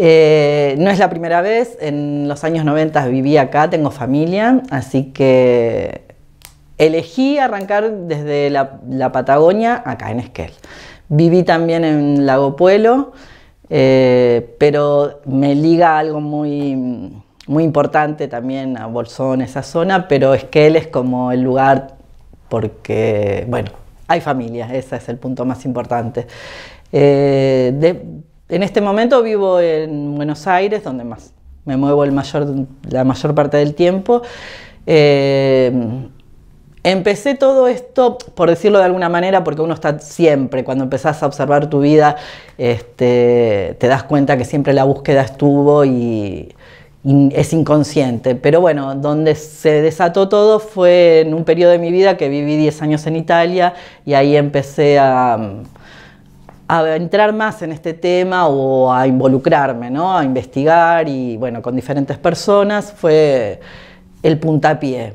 Eh, no es la primera vez, en los años 90 viví acá, tengo familia, así que elegí arrancar desde la, Patagonia acá en Esquel. Viví también en Lago Puelo, eh, pero me liga algo muy, muy importante también a Bolsón, esa zona, pero Esquel es como el lugar porque, bueno, hay familia, ese es el punto más importante. Eh, en este momento vivo en Buenos Aires, donde más me muevo la mayor parte del tiempo. Eh, empecé todo esto, por decirlo de alguna manera, porque uno está siempre, cuando empezás a observar tu vida, este, te das cuenta que siempre la búsqueda estuvo y, y es inconsciente. Pero bueno, donde se desató todo fue en un periodo de mi vida que viví 10 años en Italia y ahí empecé a a entrar más en este tema o a involucrarme, ¿no? a investigar y bueno, con diferentes personas fue el puntapié.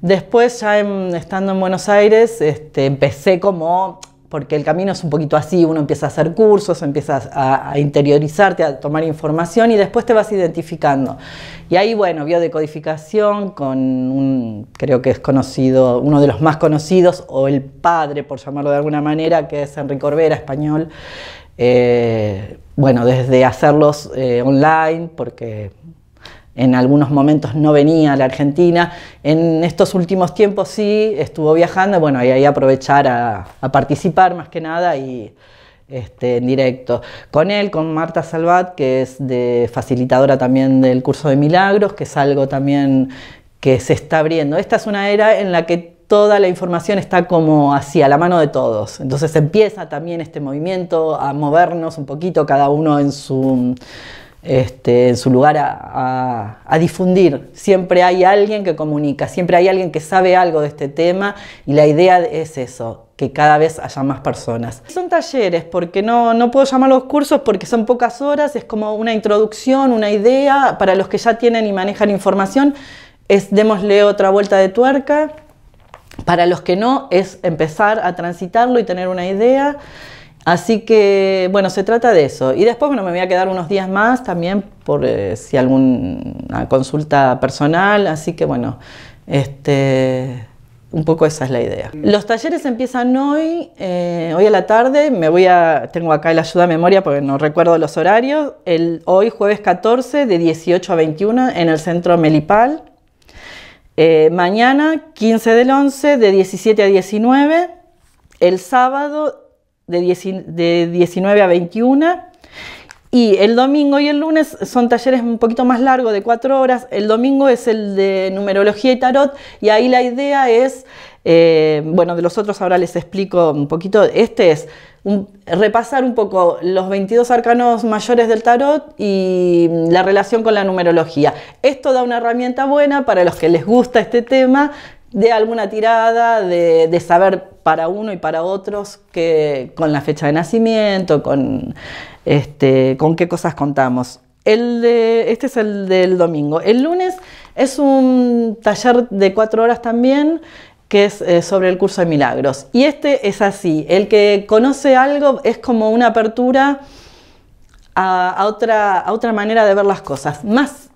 Después ya estando en Buenos Aires este, empecé como porque el camino es un poquito así, uno empieza a hacer cursos, empiezas a, interiorizarte, a tomar información y después te vas identificando. Y ahí, bueno, biodecodificación con un, creo que es conocido, uno de los más conocidos, o el padre, por llamarlo de alguna manera, que es Enrique Orbera, español. Eh, bueno, desde hacerlos eh, online, porque en algunos momentos no venía a la Argentina, en estos últimos tiempos sí estuvo viajando, bueno, y ahí aprovechar a, participar más que nada y este, en directo. Con él, con Marta Salvat, que es de facilitadora también del curso de milagros, que es algo también que se está abriendo. Esta es una era en la que toda la información está como así, a la mano de todos. Entonces empieza también este movimiento a movernos un poquito, cada uno en su este, en su lugar a, difundir. Siempre hay alguien que comunica, siempre hay alguien que sabe algo de este tema y la idea es eso, que cada vez haya más personas. Son talleres, porque no, no puedo llamarlos cursos porque son pocas horas, es como una introducción, una idea, para los que ya tienen y manejan información, es démosle otra vuelta de tuerca, para los que no es empezar a transitarlo y tener una idea. Así que, bueno, se trata de eso. Y después, bueno, me voy a quedar unos días más también por eh, si alguna consulta personal. Así que, bueno, este, un poco esa es la idea. Los talleres empiezan hoy, eh, hoy a la tarde. Me voy a, tengo acá el ayuda a memoria porque no recuerdo los horarios. El, hoy, jueves 14, de 18 a 21, en el centro Melipal. Eh, mañana, 15 del 11, de 17 a 19. El sábado de, 19 a 21. Y el domingo y el lunes son talleres un poquito más largos, de cuatro horas. El domingo es el de numerología y tarot, y ahí la idea es, eh, bueno, de los otros ahora les explico un poquito. Este es un, repasar un poco los 22 arcanos mayores del tarot y mm, la relación con la numerología. Esto da una herramienta buena para los que les gusta este tema de alguna tirada, de, saber para uno y para otros que, con la fecha de nacimiento, con, este, con qué cosas contamos. El de, este es el del domingo. El lunes es un taller de cuatro horas también que es eh, sobre el curso de milagros. Y este es así, el que conoce algo es como una apertura a, otra, a otra manera de ver las cosas, más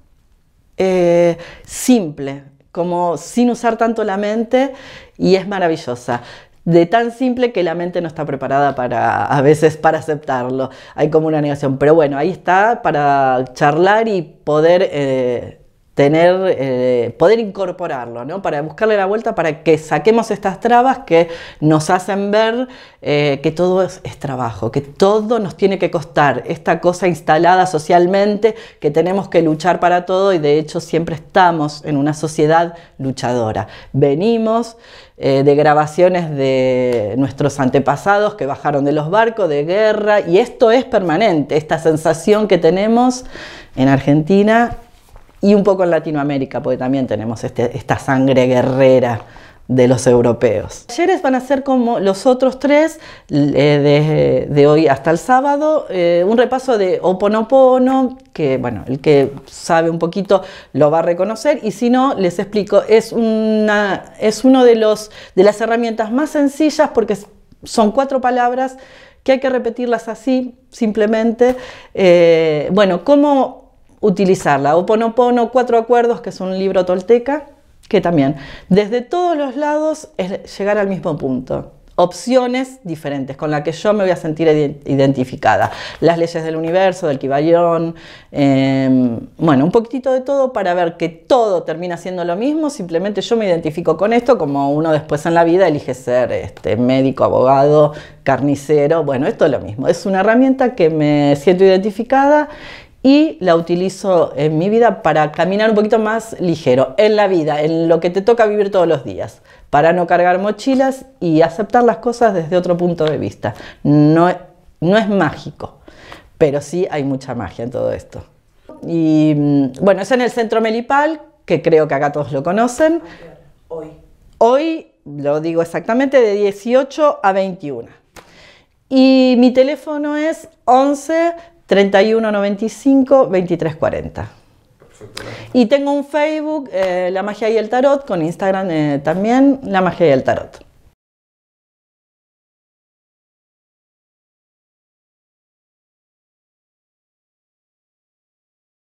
eh, simple, como sin usar tanto la mente y es maravillosa. De tan simple que la mente no está preparada para a veces para aceptarlo. Hay como una negación. Pero bueno, ahí está para charlar y poder eh, tener, eh, poder incorporarlo, ¿no? Para buscarle la vuelta, para que saquemos estas trabas que nos hacen ver eh, que todo es, trabajo, que todo nos tiene que costar, esta cosa instalada socialmente, que tenemos que luchar para todo y de hecho siempre estamos en una sociedad luchadora. Venimos eh, de grabaciones de nuestros antepasados que bajaron de los barcos, de guerra, y esto es permanente, esta sensación que tenemos en Argentina y un poco en Latinoamérica, porque también tenemos este, esta sangre guerrera de los europeos. Talleres van a ser como los otros tres, eh, de, hoy hasta el sábado, eh, un repaso de Oponopono, que bueno, el que sabe un poquito lo va a reconocer, y si no, les explico, es una es uno de, los, de las herramientas más sencillas porque son cuatro palabras que hay que repetirlas así, simplemente. Eh, bueno, cómo utilizarla. Oponopono, Cuatro Acuerdos, que es un libro tolteca, que también desde todos los lados es llegar al mismo punto. Opciones diferentes con las que yo me voy a sentir identificada. Las leyes del universo, del Kibayón. Em, bueno, un poquitito de todo para ver que todo termina siendo lo mismo. Simplemente yo me identifico con esto, como uno después en la vida elige ser este, médico, abogado, carnicero. Bueno, esto es lo mismo. Es una herramienta que me siento identificada y la utilizo en mi vida para caminar un poquito más ligero, en la vida, en lo que te toca vivir todos los días, para no cargar mochilas y aceptar las cosas desde otro punto de vista. No, no es mágico, pero sí hay mucha magia en todo esto. Y mm, bueno, es en el centro Melipal, que creo que acá todos lo conocen. Hoy. Hoy, lo digo exactamente, de 18 a 21. Y mi teléfono es 11 3195 2340. Y tengo un Facebook, eh, La Magia y el Tarot, con Instagram eh, también, La Magia y el Tarot.